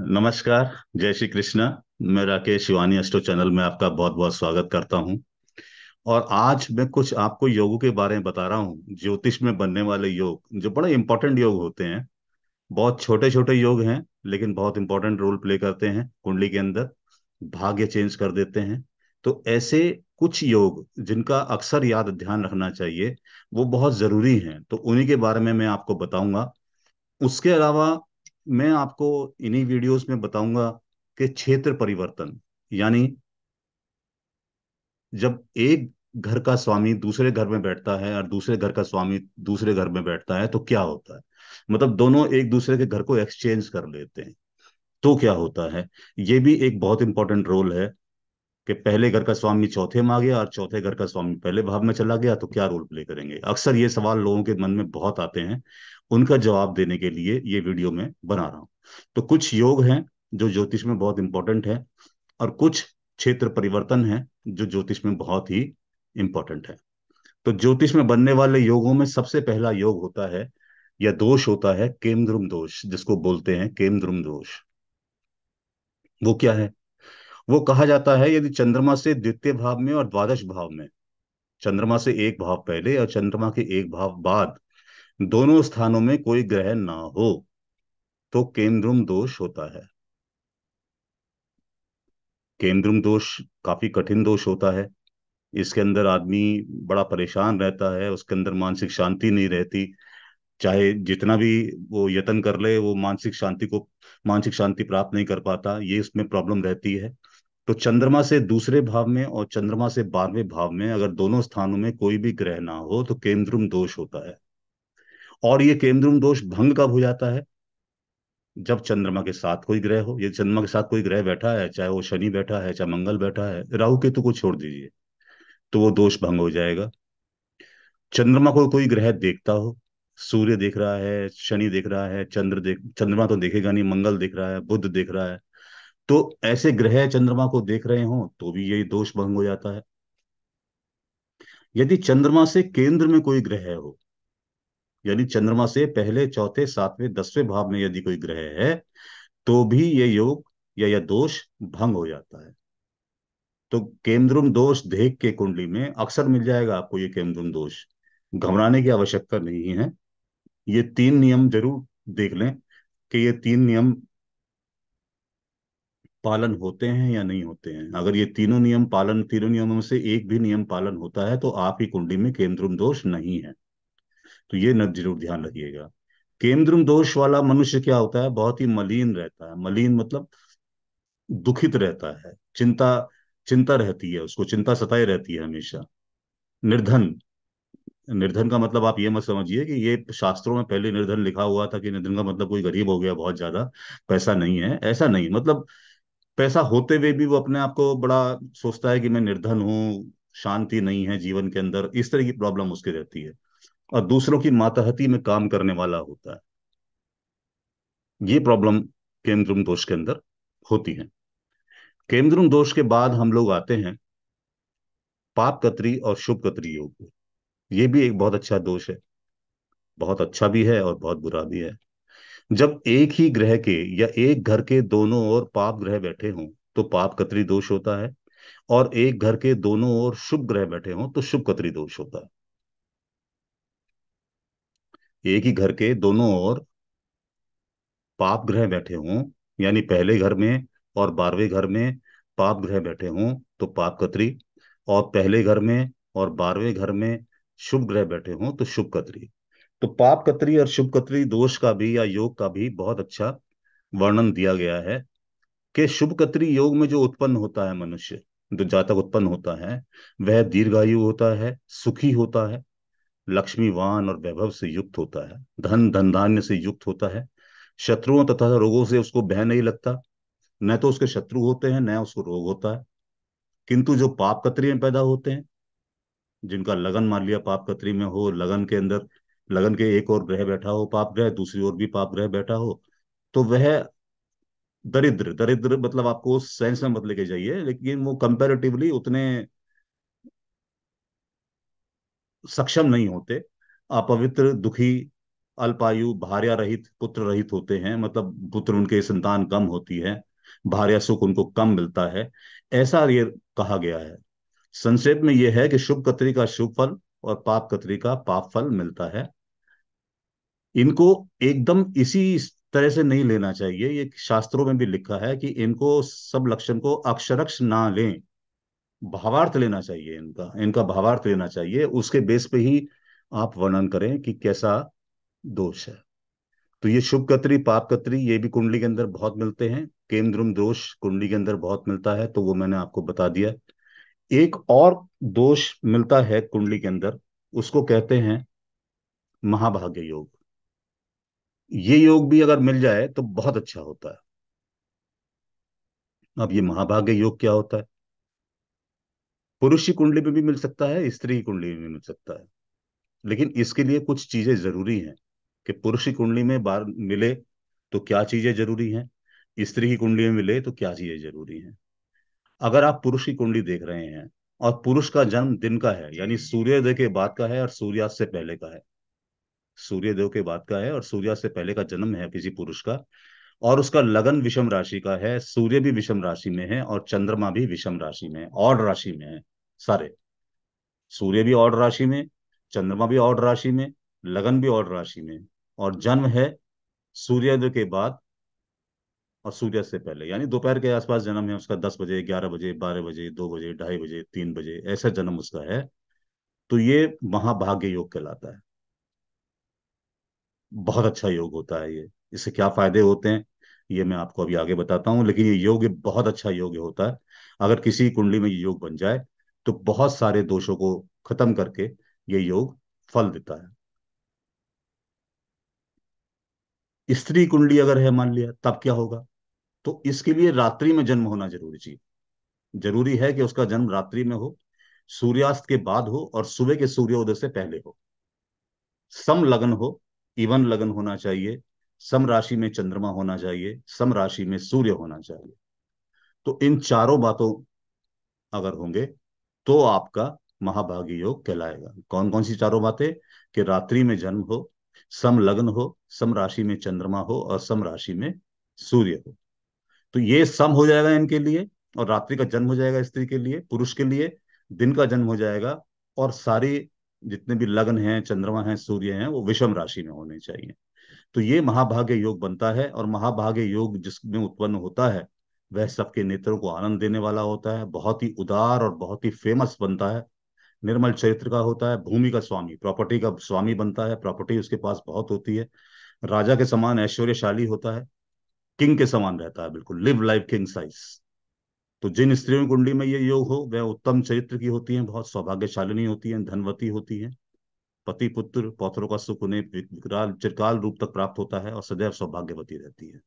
नमस्कार जय श्री कृष्णा मैं राकेश शिवानी अस्टो चैनल में आपका बहुत बहुत स्वागत करता हूं और आज मैं कुछ आपको योगों के बारे में बता रहा हूं ज्योतिष में बनने वाले योग जो बड़े इंपॉर्टेंट योग होते हैं बहुत छोटे छोटे योग हैं लेकिन बहुत इंपॉर्टेंट रोल प्ले करते हैं कुंडली के अंदर भाग्य चेंज कर देते हैं तो ऐसे कुछ योग जिनका अक्सर याद ध्यान रखना चाहिए वो बहुत जरूरी हैं तो उन्हीं के बारे में मैं आपको बताऊंगा उसके अलावा मैं आपको इन्हीं वीडियोस में बताऊंगा कि क्षेत्र परिवर्तन यानी जब एक घर का स्वामी दूसरे घर में बैठता है और दूसरे घर का स्वामी दूसरे घर में बैठता है तो क्या होता है मतलब दोनों एक दूसरे के घर को एक्सचेंज कर लेते हैं तो क्या होता है ये भी एक बहुत इंपॉर्टेंट रोल है कि पहले घर का स्वामी चौथे में आ गया और चौथे घर का स्वामी पहले भाव में चला गया तो क्या रोल प्ले करेंगे अक्सर ये सवाल लोगों के मन में बहुत आते हैं उनका जवाब देने के लिए ये वीडियो मैं बना रहा हूं तो कुछ योग हैं जो ज्योतिष में बहुत इंपॉर्टेंट है और कुछ क्षेत्र परिवर्तन है जो ज्योतिष में बहुत ही इंपॉर्टेंट है तो ज्योतिष में बनने वाले योगों में सबसे पहला योग होता है या दोष होता है केमद्रुम दोष जिसको बोलते हैं केमद्रुम दोष वो क्या है वो कहा जाता है यदि चंद्रमा से द्वितीय भाव में और द्वादश भाव में चंद्रमा से एक भाव पहले और चंद्रमा के एक भाव बाद दोनों स्थानों में कोई ग्रह ना हो तो केंद्रम दोष होता है केंद्रम दोष काफी कठिन दोष होता है इसके अंदर आदमी बड़ा परेशान रहता है उसके अंदर मानसिक शांति नहीं रहती चाहे जितना भी वो यत्न कर ले वो मानसिक शांति को मानसिक शांति प्राप्त नहीं कर पाता ये इसमें प्रॉब्लम रहती है तो चंद्रमा से दूसरे भाव में और चंद्रमा से बारहवें भाव में अगर दोनों स्थानों में कोई भी ग्रह ना हो तो केंद्रुम दोष होता है और ये केंद्रम दोष भंग कब हो जाता है जब चंद्रमा के साथ कोई ग्रह हो ये चंद्रमा के साथ कोई ग्रह बैठा है चाहे वो शनि बैठा है चाहे मंगल बैठा है राहु केतु को छोड़ दीजिए तो वो दोष भंग हो जाएगा चंद्रमा को कोई ग्रह देखता हो सूर्य देख रहा है शनि देख रहा है चंद्र देख चंद्रमा तो देखेगा नहीं मंगल देख रहा है बुद्ध देख रहा है तो ऐसे ग्रह चंद्रमा को देख रहे हो तो भी यही दोष भंग हो जाता है यदि चंद्रमा से केंद्र में कोई ग्रह हो यानी चंद्रमा से पहले चौथे सातवें दसवें भाव में यदि कोई ग्रह है तो भी ये योग या यह दोष भंग हो जाता है तो केंद्रुम दोष देख के कुंडली में अक्सर मिल जाएगा आपको ये केंद्रुम दोष घबराने की आवश्यकता नहीं है ये तीन नियम जरूर देख लें कि ये तीन नियम पालन होते हैं या नहीं होते हैं अगर ये तीनों नियम पालन तीनों नियमों से एक भी नियम पालन होता है तो आपकी कुंडली में केंद्रुम दोष नहीं है तो ये न जरूर ध्यान रखिएगा केंद्र दोष वाला मनुष्य क्या होता है बहुत ही मलिन रहता है मलिन मतलब दुखित रहता है चिंता चिंता रहती है उसको चिंता सताई रहती है हमेशा निर्धन निर्धन का मतलब आप ये मत समझिए कि ये शास्त्रों में पहले निर्धन लिखा हुआ था कि निर्धन का मतलब कोई गरीब हो गया बहुत ज्यादा पैसा नहीं है ऐसा नहीं मतलब पैसा होते हुए भी वो अपने आप को बड़ा सोचता है कि मैं निर्धन हूँ शांति नहीं है जीवन के अंदर इस तरह की प्रॉब्लम उसकी रहती है और दूसरों की मातहती में काम करने वाला होता है ये प्रॉब्लम केमद्रुम दोष के अंदर होती है केमद्रुम दोष के बाद हम लोग आते हैं पाप कतरी और शुभ कतरी योग ये भी एक बहुत अच्छा दोष है बहुत अच्छा भी है और बहुत बुरा भी है जब एक ही ग्रह के या एक घर के दोनों ओर पाप ग्रह बैठे हों तो पाप कतरी दोष होता है और एक घर के दोनों ओर शुभ ग्रह बैठे हों तो शुभ कतरी दोष होता है एक ही घर के दोनों ओर पाप ग्रह बैठे हों यानी पहले घर में और बारहवें घर में पाप ग्रह बैठे हों तो पाप कतरी और पहले घर में और बारहवें घर में शुभ ग्रह बैठे हों तो शुभ कतरी तो पाप कतरी और शुभ कतरी दोष का भी या योग का भी बहुत अच्छा वर्णन दिया गया है कि शुभ कतरी योग में जो उत्पन्न होता है मनुष्य जो जातक उत्पन्न होता है वह दीर्घायु होता है सुखी होता है लक्ष्मीवान और वैभव से युक्त होता है धन धन धान्य से युक्त होता है शत्रुओं तथा रोगों से उसको भय नहीं लगता न तो उसके शत्रु होते हैं न उसको रोग होता है किंतु जो पाप कतरी में पैदा होते हैं जिनका लगन मान लिया पाप कतरी में हो लगन के अंदर लगन के एक और ग्रह बैठा हो पाप ग्रह दूसरी ओर भी पाप ग्रह बैठा हो तो वह दरिद्र दरिद्र मतलब आपको सेंस में मत लेके जाइए लेकिन वो कंपेरेटिवली उतने सक्षम नहीं होते अपवित्र दुखी अल्पायु भार्या रहित पुत्र रहित होते हैं मतलब पुत्र उनके संतान कम होती है भार्या सुख उनको कम मिलता है ऐसा ये कहा गया है संक्षेप में यह है कि शुभ कतरी का शुभ फल और पाप कतरी का पाप फल मिलता है इनको एकदम इसी तरह से नहीं लेना चाहिए ये शास्त्रों में भी लिखा है कि इनको सब लक्षण को अक्षरक्ष ना लें भावार्थ लेना चाहिए इनका इनका भावार्थ लेना चाहिए उसके बेस पे ही आप वर्णन करें कि कैसा दोष है तो ये शुभ कतरी पाप कतरी ये भी कुंडली के अंदर बहुत मिलते हैं केमद्रुम दोष कुंडली के अंदर बहुत मिलता है तो वो मैंने आपको बता दिया एक और दोष मिलता है कुंडली के अंदर उसको कहते हैं महाभाग्य योग ये योग भी अगर मिल जाए तो बहुत अच्छा होता है अब ये महाभाग्य योग क्या होता है पुरुष की कुंडली में भी मिल सकता है स्त्री की कुंडली में भी मिल सकता है लेकिन इसके लिए कुछ चीजें जरूरी हैं कि पुरुष की कुंडली में बार मिले तो क्या चीजें जरूरी हैं स्त्री की कुंडली में मिले तो क्या चीजें जरूरी हैं अगर आप पुरुष की कुंडली देख रहे हैं और पुरुष का जन्म दिन का है यानी सूर्योदय के बाद का है और सूर्यास्त से पहले का है सूर्योदय के बाद का है और सूर्यास्त से पहले का जन्म है किसी पुरुष का और उसका लगन विषम राशि का है सूर्य भी विषम राशि में है और चंद्रमा भी विषम राशि में है और राशि में है सारे सूर्य भी और राशि में चंद्रमा भी और राशि में लगन भी और राशि में और जन्म है सूर्योदय के बाद और सूर्य से पहले यानी दोपहर के आसपास जन्म है उसका दस बजे ग्यारह बजे बारह बजे दो बजे ढाई बजे तीन बजे ऐसा जन्म उसका है तो ये महाभाग्य योग कहलाता है बहुत अच्छा योग होता है ये इससे क्या फायदे होते हैं ये मैं आपको अभी आगे बताता हूं लेकिन ये योग बहुत अच्छा योग होता है अगर किसी कुंडली में ये योग बन जाए तो बहुत सारे दोषों को खत्म करके ये योग फल देता है स्त्री कुंडली अगर है मान लिया तब क्या होगा तो इसके लिए रात्रि में जन्म होना जरूरी चाहिए जरूरी है कि उसका जन्म रात्रि में हो सूर्यास्त के बाद हो और सुबह के सूर्योदय से पहले हो सम लगन हो इवन लगन होना चाहिए सम राशि में चंद्रमा होना चाहिए सम राशि में सूर्य होना चाहिए तो इन चारों बातों अगर होंगे तो आपका महाभागी योग कहलाएगा कौन कौन सी चारों बातें कि रात्रि में जन्म हो सम लग्न हो सम राशि में चंद्रमा हो और सम राशि में सूर्य हो तो ये सम हो जाएगा इनके लिए और रात्रि का जन्म हो जाएगा स्त्री के लिए पुरुष के लिए दिन का जन्म हो जाएगा और सारी जितने भी लग्न हैं चंद्रमा हैं सूर्य हैं वो विषम राशि में होने चाहिए तो ये महाभाग्य योग बनता है और महाभाग्य योग जिसमें उत्पन्न होता है वह सबके नेत्रों को आनंद देने वाला होता है बहुत ही उदार और बहुत ही फेमस बनता है निर्मल चरित्र का होता है भूमि का स्वामी प्रॉपर्टी का स्वामी बनता है प्रॉपर्टी उसके पास बहुत होती है राजा के समान ऐश्वर्यशाली होता है किंग के समान रहता है बिल्कुल लिव लाइफ किंग साइज तो जिन स्त्रियों की कुंडली में ये योग हो वह उत्तम चरित्र की होती हैं बहुत सौभाग्यशालिनी होती हैं धनवती होती हैं पति पुत्र पौत्रों का सुख उन्हें विकराल चिरकाल रूप तक प्राप्त होता है और सदैव सौभाग्यवती रहती है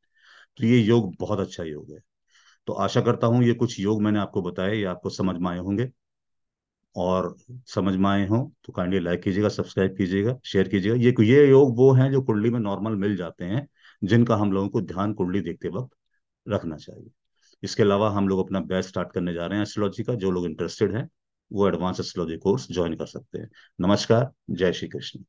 तो ये योग बहुत अच्छा योग है तो आशा करता हूं ये कुछ योग मैंने आपको बताए ये आपको समझ में आए होंगे और समझ में आए हों तो काइंडली लाइक कीजिएगा सब्सक्राइब कीजिएगा शेयर कीजिएगा ये ये योग वो हैं जो कुंडली में नॉर्मल मिल जाते हैं जिनका हम लोगों को ध्यान कुंडली देखते वक्त रखना चाहिए इसके अलावा हम लोग अपना बैच स्टार्ट करने जा रहे हैं एस्ट्रोलॉजी का जो लोग इंटरेस्टेड हैं वो एडवांस एस्ट्रोलॉजी कोर्स ज्वाइन कर सकते हैं नमस्कार जय श्री कृष्ण